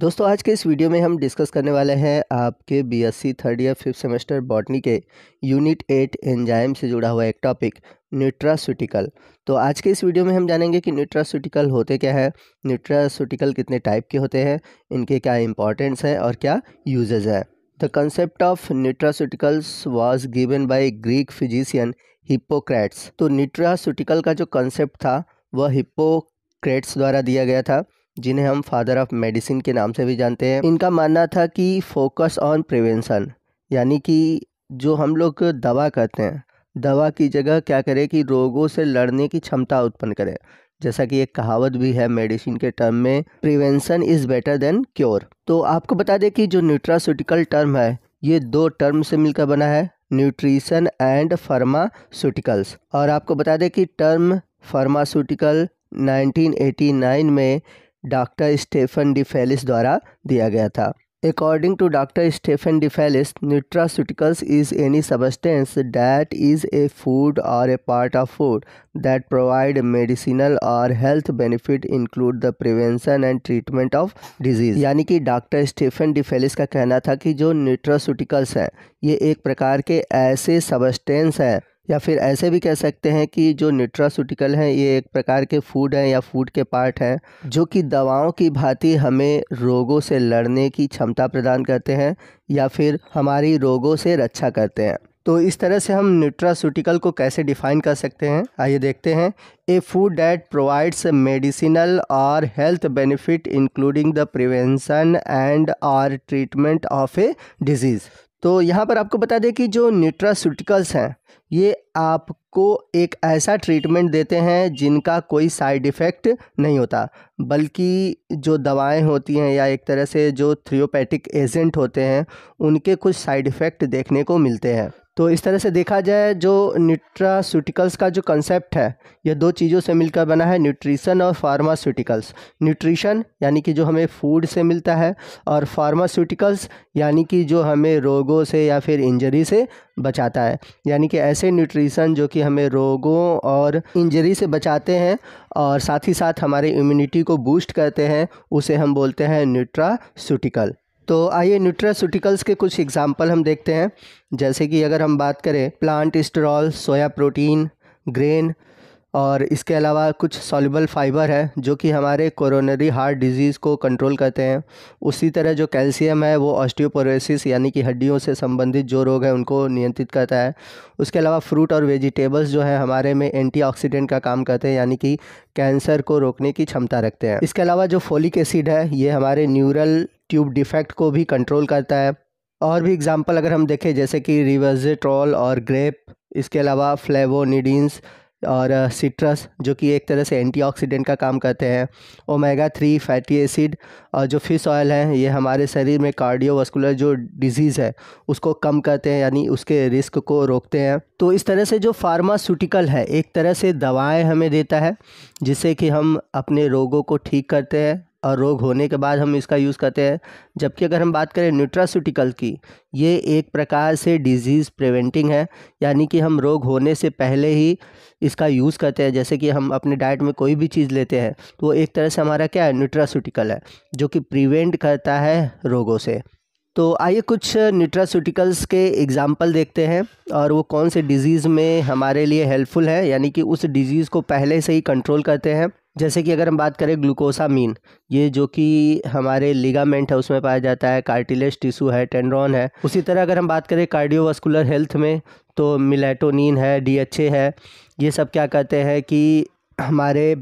दोस्तों आज के इस वीडियो में हम डिस्कस करने वाले हैं आपके BSc third year fifth semester botany के यूनिट एट एंजाइम से जुड़ा हुआ एक टॉपिक न्यूट्रास्यूटिकल तो आज के इस वीडियो में हम जानेंगे कि न्यूट्रास्यूटिकल होते क्या है न्यूट्रास्यूटिकल कितने टाइप के होते हैं इनके क्या इंपॉर्टेंस हैं और क्या यूजेज हैं the concept of nutraceuticals was given by Greek physician Hippocrates तो न्यूट्रास्यूटिकल का जो कंसेप्ट था वह हिप्पोक्रेट्स द्वारा दिया गया था जिन्हें हम फादर ऑफ मेडिसिन के नाम से भी जानते हैं इनका मानना था कि फोकस ऑन प्रिवेंशन यानी कि जो हम लोग दवा करते हैं दवा की जगह क्या करें कि रोगों से लड़ने की क्षमता उत्पन्न करें जैसा कि एक कहावत भी है मेडिसिन के टर्म में prevention is better than cure तो आपको बता दें कि जो न्यूट्रास्यूटिकल टर्म है ये दो टर्म से मिलकर बना है न्यूट्रिशन एंड फार्मास्यूटिकल्स और आपको बता दें कि टर्म फार्मास्यूटिकल 1989 में डॉक्टर स्टेफन डिफेलिस द्वारा दिया गया था according to doctor Stephen DeFelice nutraceuticals is any substance that is a food और a part of food that provide medicinal और health benefit include the prevention and treatment of disease यानी कि doctor Stephen डिफेलिस का कहना था कि जो nutraceuticals हैं ये एक प्रकार के ऐसे सबस्टेंस हैं या फिर ऐसे भी कह सकते हैं कि जो न्यूट्रासुटिकल हैं ये एक प्रकार के फूड हैं या फूड के पार्ट हैं जो कि दवाओं की भांति हमें रोगों से लड़ने की क्षमता प्रदान करते हैं या फिर हमारी रोगों से रक्षा करते हैं तो इस तरह से हम न्यूट्रासुटिकल को कैसे डिफाइन कर सकते हैं आइए देखते हैं a food that provides medicinal और health benefit including the prevention and और ट्रीटमेंट ऑफ ए डिजीज़ तो यहाँ पर आपको बता दें कि जो न्यूट्रास्यूटिकल्स हैं ये आपको एक ऐसा ट्रीटमेंट देते हैं जिनका कोई साइड इफ़ेक्ट नहीं होता बल्कि जो दवाएं होती हैं या एक तरह से जो थ्रियोपैटिक एजेंट होते हैं उनके कुछ साइड इफ़ेक्ट देखने को मिलते हैं तो इस तरह से देखा जाए जो न्यूट्रास्यूटिकल्स का जो कंसेप्ट है यह दो चीज़ों से मिलकर बना है न्यूट्रिशन और फार्मास्यूटिकल्स न्यूट्रिशन यानी कि जो हमें फूड से मिलता है और फार्मास्यूटिकल्स यानी कि जो हमें रोगों से या फिर इंजरी से बचाता है यानी कि ऐसे न्यूट्रिशन जो कि हमें रोगों और इंजरी से बचाते हैं और साथ ही साथ हमारे इम्यूनिटी को बूस्ट करते हैं उसे हम बोलते हैं न्यूट्रास्यूटिकल तो आइए न्यूट्रास्यूटिकल्स के कुछ एग्जाम्पल हम देखते हैं जैसे कि अगर हम बात करें plant sterol soya protein grain और इसके अलावा कुछ सॉल्युबल फाइबर है जो कि हमारे कोरोनरी हार्ट डिजीज़ को कंट्रोल करते हैं उसी तरह जो कैल्शियम है वो ऑस्टियोपोरोसिस यानी कि हड्डियों से संबंधित जो रोग है उनको नियंत्रित करता है उसके अलावा फ्रूट और वेजिटेबल्स जो है हमारे में एंटीऑक्सीडेंट का काम करते हैं यानी कि कैंसर को रोकने की क्षमता रखते हैं इसके अलावा जो फोलिक एसिड है ये हमारे न्यूरल ट्यूब डिफेक्ट को भी कंट्रोल करता है और भी एग्जांपल अगर हम देखें जैसे कि रिवर्जिट्रॉल और ग्रेप इसके अलावा फ्लेवोनिडीन्स और सिट्रस जो कि एक तरह से एंटीऑक्सीडेंट का काम करते हैं ओमेगा थ्री फैटी एसिड और जो फिश ऑयल है ये हमारे शरीर में कार्डियोवास्कुलर जो डिजीज़ है उसको कम करते हैं यानी उसके रिस्क को रोकते हैं तो इस तरह से जो फार्मास्यूटिकल है एक तरह से दवाएं हमें देता है जिससे कि हम अपने रोगों को ठीक करते हैं और रोग होने के बाद हम इसका यूज़ करते हैं जबकि अगर हम बात करें न्यूट्रासूटिकल की ये एक प्रकार से डिजीज़ प्रिवेंटिंग है यानी कि हम रोग होने से पहले ही इसका यूज़ करते हैं जैसे कि हम अपने डाइट में कोई भी चीज़ लेते हैं तो वो एक तरह से हमारा क्या है न्यूट्रासूटिकल है जो कि प्रिवेंट करता है रोगों से तो आइए कुछ न्यूट्रासूटिकल्स के एग्ज़ाम्पल देखते हैं और वो कौन से डिज़ीज़ में हमारे लिए हेल्पफुल है यानी कि उस डिज़ीज़ को पहले से ही कंट्रोल करते हैं जैसे कि अगर हम बात करें ग्लूकोसामीन ये जो कि हमारे लिगामेंट है उसमें पाया जाता है कार्टिलेज टिश्यू है टेंड्रॉन है उसी तरह अगर हम बात करें कार्डियोवास्कुलर हेल्थ में तो मिलेटोनिन है डीएचए है ये सब क्या कहते हैं कि हमारे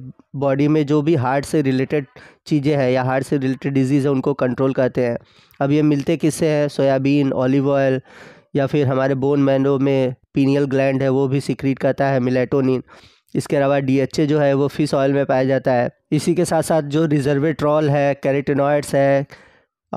बॉडी में जो भी हार्ट से रिलेटेड चीज़ें हैं या हार्ट से रिलेटेड डिजीज़ है उनको कंट्रोल करते हैं अब ये मिलते किससे हैं सोयाबीन ऑलिव ऑयल या फिर हमारे बोन मैनो में पीनियल ग्लैंड है वो भी सिक्रीट करता है मिलेटोनिन इसके अलावा डीएचए जो है वो फ़िश ऑयल में पाया जाता है इसी के साथ साथ जो रिजर्वेट्रॉल है कैरेटिनॉइड्स है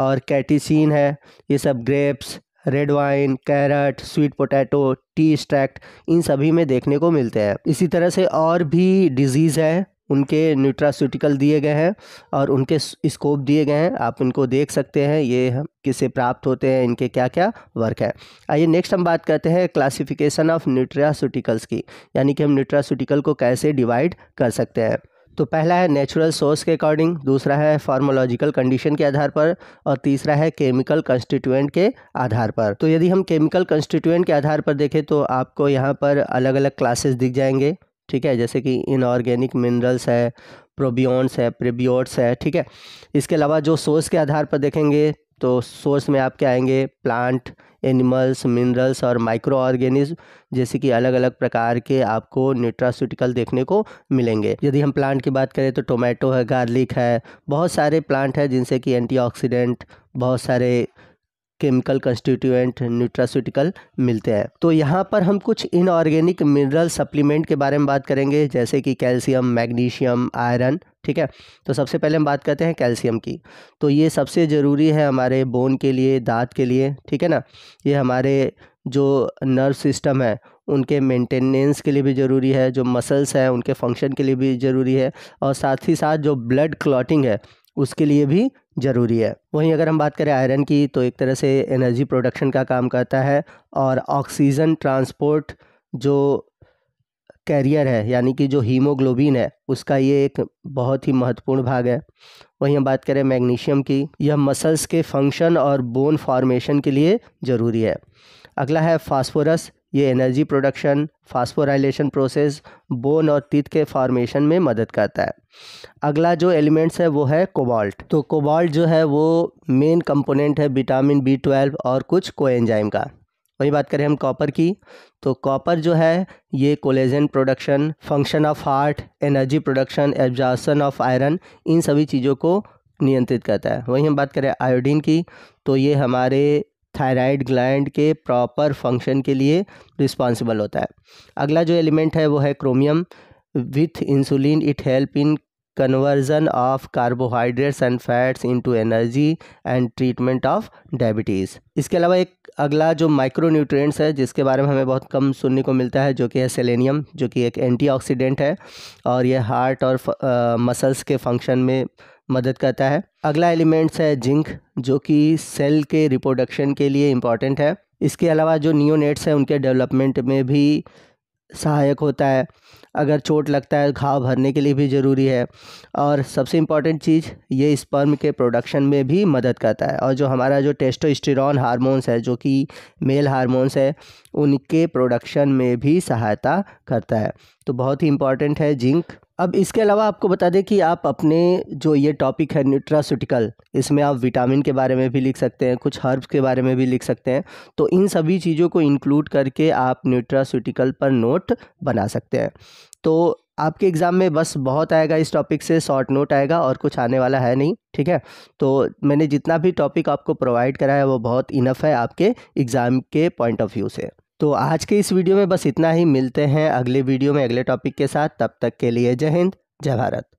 और कैटिसिन है ये सब grapes red wine carrot sweet potato tea extract इन सभी में देखने को मिलते हैं इसी तरह से और भी डिजीज़ है उनके न्यूट्रास्यूटिकल दिए गए हैं और उनके स्कोप दिए गए हैं आप उनको देख सकते हैं ये किसे प्राप्त होते हैं इनके क्या क्या वर्क है आइए नेक्स्ट हम बात करते हैं क्लासिफिकेशन ऑफ न्यूट्रास्यूटिकल्स की यानी कि हम न्यूट्रास्यूटिकल को कैसे डिवाइड कर सकते हैं तो पहला है नेचुरल सोर्स के अकॉर्डिंग दूसरा है फार्मोलॉजिकल कंडीशन के आधार पर और तीसरा है केमिकल कंस्टिट्यूएंट के आधार पर तो यदि हम केमिकल कंस्टिट्यूएंट के आधार पर देखें तो आपको यहाँ पर अलग अलग क्लासेस दिख जाएंगे ठीक है जैसे कि इनऑर्गेनिक मिनरल्स है प्रोबियॉन्स है प्रेबियोट्स है ठीक है इसके अलावा जो सोर्स के आधार पर देखेंगे तो सोर्स में आपके आएंगे प्लांट एनिमल्स मिनरल्स और माइक्रो ऑर्गेनिज्म जैसे कि अलग अलग प्रकार के आपको न्यूट्रास्यूटिकल देखने को मिलेंगे यदि हम प्लांट की बात करें तो टोमेटो है गार्लिक है बहुत सारे प्लांट हैं जिनसे कि एंटीऑक्सीडेंट बहुत सारे केमिकल कंस्टिट्यूएंट न्यूट्रास्यूटिकल मिलते हैं तो यहाँ पर हम कुछ इनऑर्गेनिक मिनरल सप्लीमेंट के बारे में बात करेंगे जैसे कि कैल्शियम मैग्नीशियम आयरन ठीक है तो सबसे पहले हम बात करते हैं कैल्शियम की तो ये सबसे ज़रूरी है हमारे बोन के लिए दांत के लिए ठीक है ना ये हमारे जो नर्व सिस्टम है उनके मेंटेनेंस के लिए भी ज़रूरी है जो मसल्स हैं उनके फंक्शन के लिए भी ज़रूरी है और साथ ही साथ जो ब्लड क्लॉटिंग है उसके लिए भी ज़रूरी है वहीं अगर हम बात करें आयरन की तो एक तरह से एनर्जी प्रोडक्शन का काम करता है और ऑक्सीजन ट्रांसपोर्ट जो कैरियर है यानी कि जो हीमोग्लोबिन है उसका ये एक बहुत ही महत्वपूर्ण भाग है वहीं हम बात करें मैग्नीशियम की यह मसल्स के फंक्शन और बोन फॉर्मेशन के लिए ज़रूरी है अगला है फास्फोरस ये energy production phosphorylation process bone और तीत के फॉर्मेशन में मदद करता है अगला जो एलिमेंट्स है वो है कोबाल्ट तो कोबाल्ट जो है वो मेन कंपोनेंट है विटामिन बी ट्वेल्व और कुछ कोएंजाइम का वही बात करें हम कॉपर की तो कॉपर जो है ये collagen production function of heart energy production absorption of iron इन सभी चीज़ों को नियंत्रित करता है वहीं हम बात करें आयोडीन की तो ये हमारे थायराइड ग्लैंड के प्रॉपर फंक्शन के लिए रिस्पॉन्सिबल होता है अगला जो एलिमेंट है वो है chromium with insulin it help in conversion of carbohydrates and fats into energy and treatment of diabetes इसके अलावा एक अगला जो माइक्रो न्यूट्रिएंट्स है जिसके बारे में हमें बहुत कम सुनने को मिलता है जो कि है सेलेनियम जो कि एक एंटीऑक्सीडेंट है और यह हार्ट और मसल्स के फंक्शन में मदद करता है अगला एलिमेंट्स है जिंक जो कि सेल के रिप्रोडक्शन के लिए इम्पॉर्टेंट है इसके अलावा जो नियोनेट्स हैं उनके डेवलपमेंट में भी सहायक होता है अगर चोट लगता है घाव भरने के लिए भी ज़रूरी है और सबसे इम्पॉर्टेंट चीज़ ये स्पर्म के प्रोडक्शन में भी मदद करता है और जो हमारा जो टेस्टोस्टेरॉन हार्मोन्स है जो कि मेल हार्मोन्स है उनके प्रोडक्शन में भी सहायता करता है तो बहुत ही इम्पॉर्टेंट है जिंक अब इसके अलावा आपको बता दें कि आप अपने जो ये टॉपिक है न्यूट्रास्यूटिकल इसमें आप विटामिन के बारे में भी लिख सकते हैं कुछ हर्ब्स के बारे में भी लिख सकते हैं तो इन सभी चीज़ों को इंक्लूड करके आप न्यूट्रास्यूटिकल पर नोट बना सकते हैं तो आपके एग्ज़ाम में बस बहुत आएगा इस टॉपिक से शॉर्ट नोट आएगा और कुछ आने वाला है नहीं ठीक है तो मैंने जितना भी टॉपिक आपको प्रोवाइड कराया वो बहुत इनफ है आपके एग्ज़ाम के पॉइंट ऑफ व्यू से तो आज के इस वीडियो में बस इतना ही मिलते हैं अगले वीडियो में अगले टॉपिक के साथ तब तक के लिए जय हिंद जय भारत